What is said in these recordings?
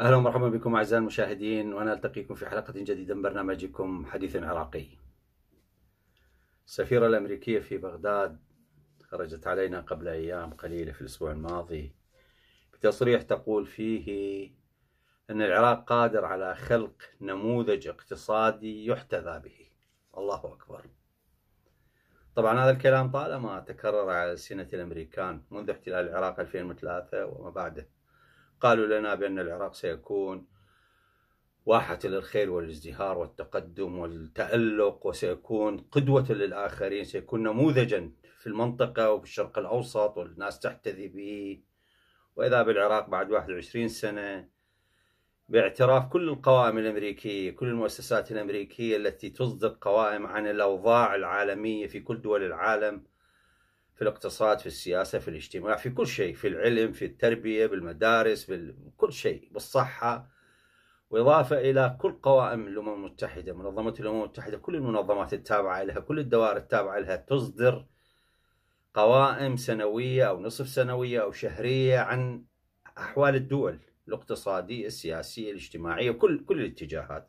اهلا ومرحبا بكم اعزائي المشاهدين وانا التقيكم في حلقه جديده من برنامجكم حديث عراقي. السفيره الامريكيه في بغداد خرجت علينا قبل ايام قليله في الاسبوع الماضي تصريح تقول فيه أن العراق قادر على خلق نموذج اقتصادي يحتذى به الله أكبر طبعا هذا الكلام طالما تكرر على سنة الأمريكان منذ احتلال العراق 2003 وما بعده قالوا لنا بأن العراق سيكون واحة للخير والازدهار والتقدم والتألق وسيكون قدوة للآخرين سيكون نموذجا في المنطقة وفي الشرق الأوسط والناس تحتذي به وإذا بالعراق بعد 21 سنة باعتراف كل القوائم الأمريكية كل المؤسسات الأمريكية التي تصدر قوائم عن الأوضاع العالمية في كل دول العالم في الاقتصاد في السياسة في الاجتماع في كل شيء في العلم في التربية بالمدارس بكل شيء بالصحة وإضافة إلى كل قوائم الأمم المتحدة منظمة الأمم المتحدة كل المنظمات التابعة لها كل الدوائر التابعة لها تصدر قوائم سنوية أو نصف سنوية أو شهرية عن أحوال الدول الاقتصادية السياسية الاجتماعية كل كل الاتجاهات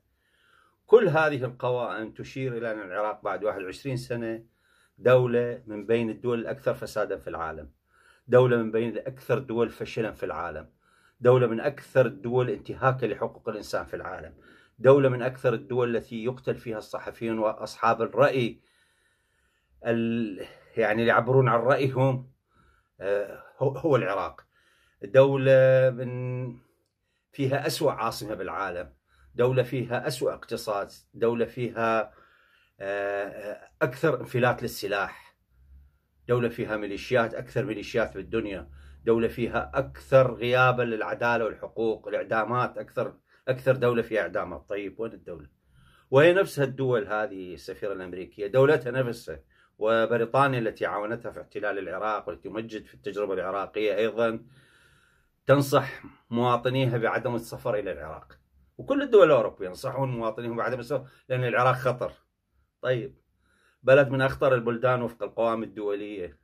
كل هذه القوائم تشير إلى أن العراق بعد 21 سنة دولة من بين الدول الأكثر فسادا في العالم دولة من بين الأكثر الدول فشلا في العالم دولة من أكثر الدول انتهاكا لحقوق الإنسان في العالم دولة من أكثر الدول التي يقتل فيها الصحفيون وأصحاب الرأي يعني اللي يعبرون عن رأيهم آه، هو العراق دولة من فيها أسوأ عاصمة بالعالم دولة فيها أسوأ اقتصاد دولة فيها آه، أكثر انفلات للسلاح دولة فيها ميليشيات أكثر ميليشيات بالدنيا دولة فيها أكثر غيابا للعدالة والحقوق الإعدامات أكثر أكثر دولة فيها إعدامات طيب وين الدولة؟ وهي نفسها الدول هذه السفيرة الأمريكية دولتها نفسها وبريطانيا التي عاونتها في احتلال العراق والتي تمجد في التجربة العراقية أيضا تنصح مواطنيها بعدم السفر إلى العراق وكل الدول الأوروبية ينصحون مواطنيهم بعدم السفر لأن العراق خطر طيب بلد من أخطر البلدان وفق القوائم الدولية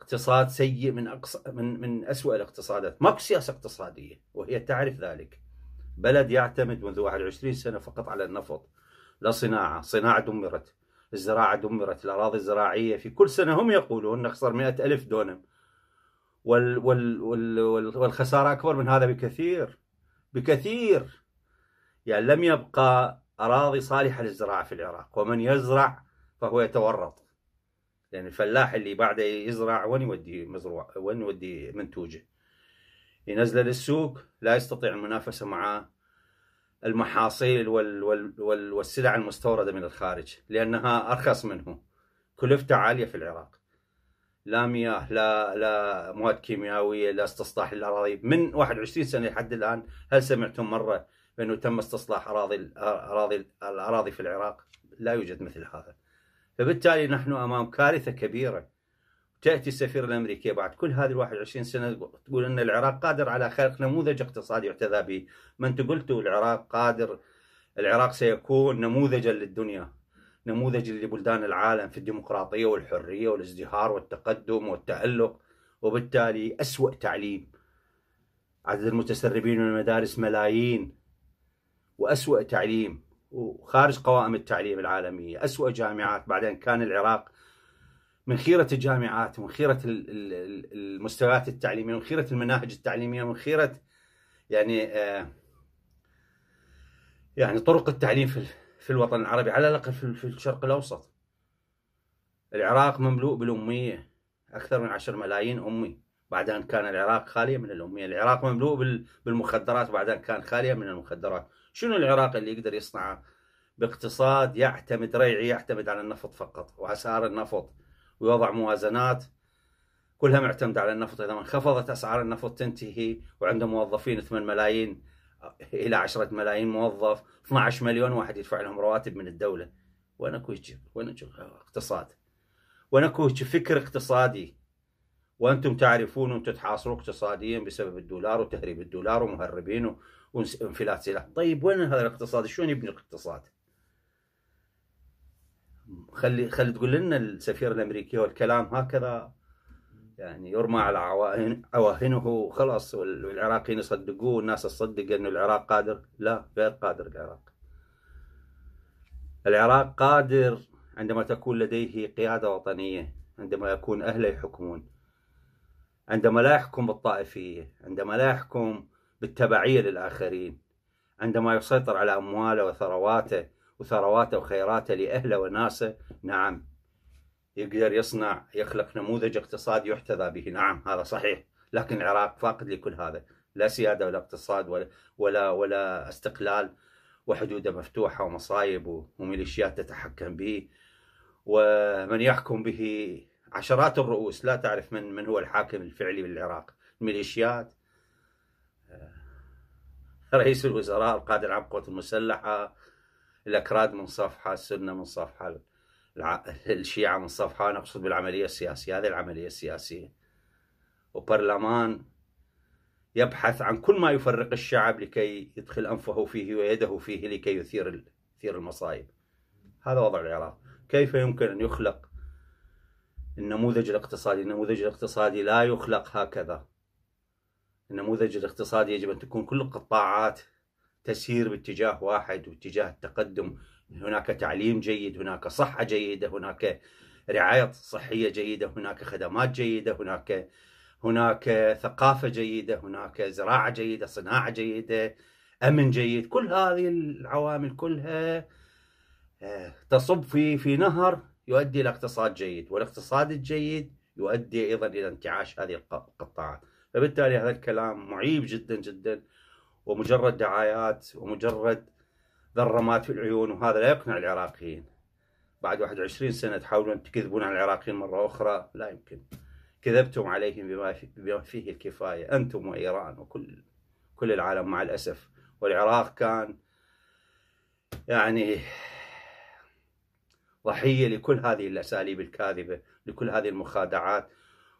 اقتصاد سيء من أقصى من من أسوأ الاقتصادات ماكو سياسة اقتصادية وهي تعرف ذلك بلد يعتمد منذ 21 سنة فقط على النفط لا صناعة صناعة دمرت الزراعة دمرت الأراضي الزراعية في كل سنة هم يقولون نخسر مئة ألف دونم وال وال وال والخسارة أكبر من هذا بكثير بكثير يعني لم يبقى أراضي صالحة للزراعة في العراق ومن يزرع فهو يتورط لأن يعني الفلاح اللي بعده يزرع وين يودي مزروع وين يودي منتوجه ينزله للسوق لا يستطيع المنافسة مع المحاصيل وال وال وال والسلع المستورده من الخارج لانها ارخص منه كلفتها عاليه في العراق لا مياه لا لا مواد كيميائيه لا استصلاح الاراضي من 21 سنه لحد الان هل سمعتم مره بانه تم استصلاح اراضي اراضي الاراضي في العراق لا يوجد مثل هذا فبالتالي نحن امام كارثه كبيره تاتي السفير الامريكي بعد كل هذه ال 21 سنه تقول ان العراق قادر على خلق نموذج اقتصادي يعتذى به، ما انت قلتوا العراق قادر العراق سيكون نموذجا للدنيا، نموذج لبلدان العالم في الديمقراطيه والحريه والازدهار والتقدم والتالق، وبالتالي اسوء تعليم. عدد المتسربين من المدارس ملايين واسوء تعليم وخارج قوائم التعليم العالميه، اسوء جامعات، بعدين كان العراق من خيره الجامعات ومن خيره المستويات التعليميه ومن خيره المناهج التعليميه ومن خيره يعني آه، يعني طرق التعليم في في الوطن العربي على الاقل في الشرق الاوسط العراق مملوء بالاميه اكثر من 10 ملايين امي بعد ان كان العراق خاليا من الاميه العراق مملوء بالمخدرات بعد ان كان خاليا من المخدرات شنو العراق اللي يقدر يصنعه باقتصاد يعتمد ريعي يعتمد على النفط فقط واسعار النفط ويوضع موازنات كلها معتمدة على النفط إذا انخفضت أسعار النفط تنتهي وعنده موظفين 8 ملايين إلى 10 ملايين موظف 12 مليون واحد يدفع لهم رواتب من الدولة وين اكو وين اقتصاد وين اكو فكر اقتصادي وانتم تعرفون انتم تحاصروا اقتصاديا بسبب الدولار وتهريب الدولار ومهربين وانفلات سلاح طيب وين هذا الاقتصاد شلون يبني الاقتصاد خلي خلي تقول لنا السفير الامريكي والكلام هكذا يعني يرمى على عواهنه وخلاص والعراقيين يصدقوه والناس تصدق انه العراق قادر لا غير قادر العراق العراق قادر عندما تكون لديه قيادة وطنية عندما يكون أهله يحكمون عندما لا يحكم بالطائفية عندما لا يحكم بالتبعية للآخرين عندما يسيطر على أمواله وثرواته وثرواته وخيراته لأهله وناسه نعم يقدر يصنع يخلق نموذج اقتصادي يحتذى به نعم هذا صحيح لكن العراق فاقد لكل هذا لا سيادة ولا اقتصاد ولا ولا, ولا استقلال وحدوده مفتوحة ومصايب وميليشيات تتحكم به ومن يحكم به عشرات الرؤوس لا تعرف من من هو الحاكم الفعلي بالعراق ميليشيات آه، رئيس الوزراء القائد العام القوات المسلحة الأكراد من صفحة السنة من صفحة الع... الشيعة من صفحة نقصد بالعملية السياسية هذه العملية السياسية وبرلمان يبحث عن كل ما يفرق الشعب لكي يدخل أنفه فيه ويده فيه لكي يثير يثير المصائب هذا وضع العراق كيف يمكن أن يخلق النموذج الاقتصادي النموذج الاقتصادي لا يخلق هكذا النموذج الاقتصادي يجب أن تكون كل القطاعات تسير باتجاه واحد واتجاه التقدم هناك تعليم جيد هناك صحة جيدة هناك رعاية صحية جيدة هناك خدمات جيدة هناك هناك ثقافة جيدة هناك زراعة جيدة صناعة جيدة أمن جيد كل هذه العوامل كلها آه، تصب في في نهر يؤدي الى اقتصاد جيد والاقتصاد الجيد يؤدي ايضا الى انتعاش هذه القطاعات فبالتالي هذا الكلام معيب جدا جدا ومجرد دعايات ومجرد ذرمات في العيون وهذا لا يقنع العراقيين بعد 21 سنة تحاولون تكذبون على العراقيين مرة أخرى لا يمكن كذبتم عليهم بما, بما فيه الكفاية أنتم وإيران وكل كل العالم مع الأسف والعراق كان يعني ضحية لكل هذه الأساليب الكاذبة لكل هذه المخادعات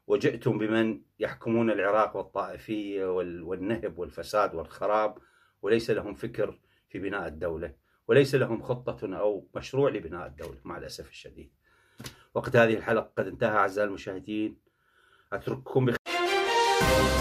وجئتم بمن يحكمون العراق والطائفية والنهب والفساد والخراب وليس لهم فكر في بناء الدولة وليس لهم خطة أو مشروع لبناء الدولة مع الأسف الشديد وقت هذه الحلقة قد انتهى أعزائي المشاهدين أترككم بخير